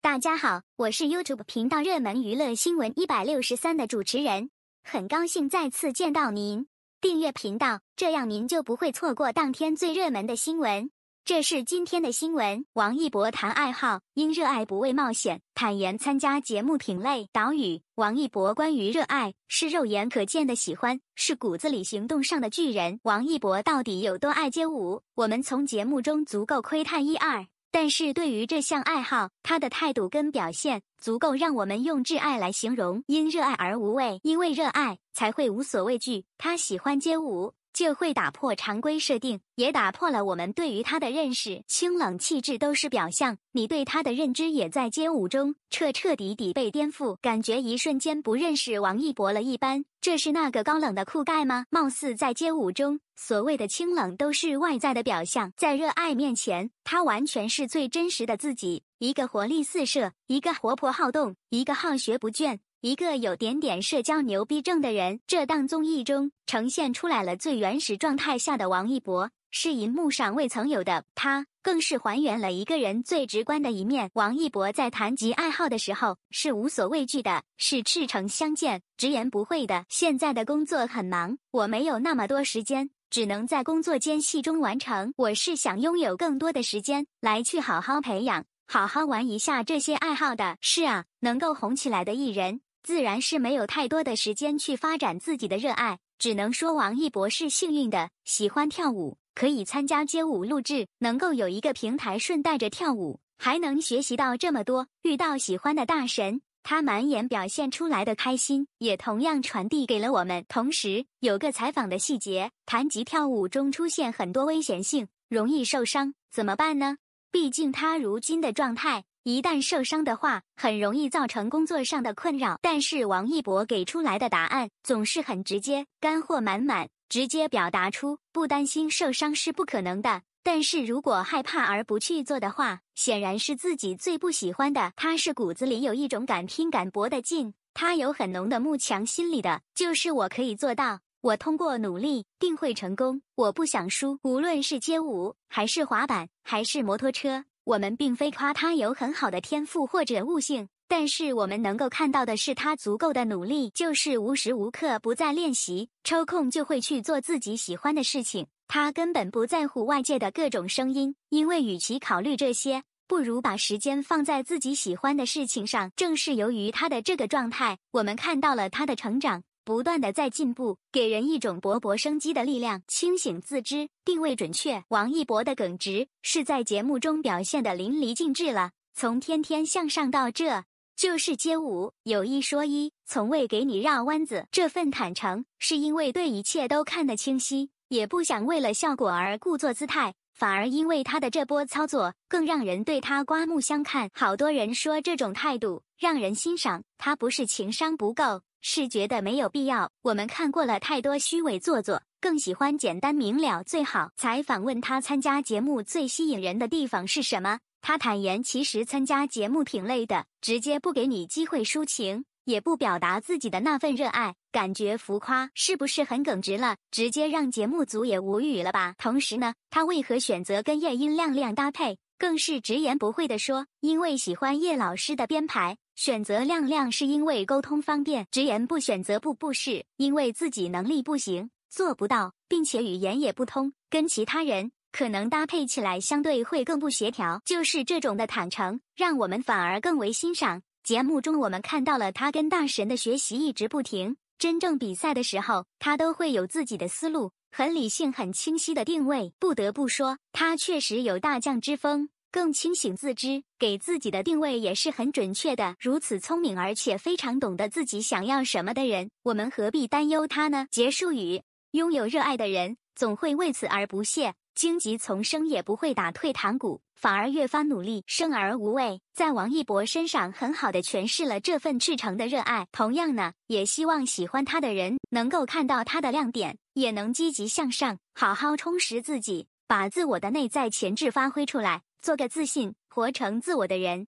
大家好，我是 YouTube 频道热门娱乐新闻一百六十三的主持人，很高兴再次见到您。订阅频道，这样您就不会错过当天最热门的新闻。这是今天的新闻：王一博谈爱好，因热爱不畏冒险，坦言参加节目品类岛屿，王一博关于热爱是肉眼可见的喜欢，是骨子里行动上的巨人。王一博到底有多爱街舞？我们从节目中足够窥探一二。但是对于这项爱好，他的态度跟表现足够让我们用挚爱来形容。因热爱而无畏，因为热爱才会无所畏惧。他喜欢街舞。就会打破常规设定，也打破了我们对于他的认识。清冷气质都是表象，你对他的认知也在街舞中彻彻底底被颠覆，感觉一瞬间不认识王一博了一般。这是那个高冷的酷盖吗？貌似在街舞中，所谓的清冷都是外在的表象，在热爱面前，他完全是最真实的自己。一个活力四射，一个活泼好动，一个好学不倦。一个有点点社交牛逼症的人，这档综艺中呈现出来了最原始状态下的王一博，是银幕上未曾有的。他更是还原了一个人最直观的一面。王一博在谈及爱好的时候，是无所畏惧的，是赤诚相见、直言不讳的。现在的工作很忙，我没有那么多时间，只能在工作间隙中完成。我是想拥有更多的时间来去好好培养、好好玩一下这些爱好的。是啊，能够红起来的艺人。自然是没有太多的时间去发展自己的热爱，只能说王一博是幸运的。喜欢跳舞，可以参加街舞录制，能够有一个平台顺带着跳舞，还能学习到这么多。遇到喜欢的大神，他满眼表现出来的开心，也同样传递给了我们。同时，有个采访的细节，谈及跳舞中出现很多危险性，容易受伤，怎么办呢？毕竟他如今的状态。一旦受伤的话，很容易造成工作上的困扰。但是王一博给出来的答案总是很直接，干货满满，直接表达出不担心受伤是不可能的。但是如果害怕而不去做的话，显然是自己最不喜欢的。他是骨子里有一种敢拼敢搏的劲，他有很浓的慕强心理的，就是我可以做到，我通过努力定会成功，我不想输。无论是街舞，还是滑板，还是摩托车。我们并非夸他有很好的天赋或者悟性，但是我们能够看到的是他足够的努力，就是无时无刻不在练习，抽空就会去做自己喜欢的事情。他根本不在乎外界的各种声音，因为与其考虑这些，不如把时间放在自己喜欢的事情上。正是由于他的这个状态，我们看到了他的成长。不断的在进步，给人一种勃勃生机的力量。清醒自知，定位准确。王一博的耿直是在节目中表现的淋漓尽致了。从天天向上到这就是街舞，有一说一，从未给你绕弯子。这份坦诚是因为对一切都看得清晰，也不想为了效果而故作姿态。反而因为他的这波操作，更让人对他刮目相看。好多人说这种态度让人欣赏，他不是情商不够。是觉得没有必要。我们看过了太多虚伪做作，更喜欢简单明了。最好才访问他参加节目最吸引人的地方是什么？他坦言，其实参加节目挺累的，直接不给你机会抒情。也不表达自己的那份热爱，感觉浮夸，是不是很耿直了？直接让节目组也无语了吧。同时呢，他为何选择跟叶音亮亮搭配，更是直言不讳的说，因为喜欢叶老师的编排，选择亮亮是因为沟通方便，直言不选择不不是因为自己能力不行，做不到，并且语言也不通，跟其他人可能搭配起来相对会更不协调。就是这种的坦诚，让我们反而更为欣赏。节目中，我们看到了他跟大神的学习一直不停。真正比赛的时候，他都会有自己的思路，很理性、很清晰的定位。不得不说，他确实有大将之风，更清醒自知，给自己的定位也是很准确的。如此聪明而且非常懂得自己想要什么的人，我们何必担忧他呢？结束语：拥有热爱的人。总会为此而不懈，荆棘丛生也不会打退堂鼓，反而越发努力，生而无畏。在王一博身上很好的诠释了这份赤诚的热爱。同样呢，也希望喜欢他的人能够看到他的亮点，也能积极向上，好好充实自己，把自我的内在潜质发挥出来，做个自信、活成自我的人。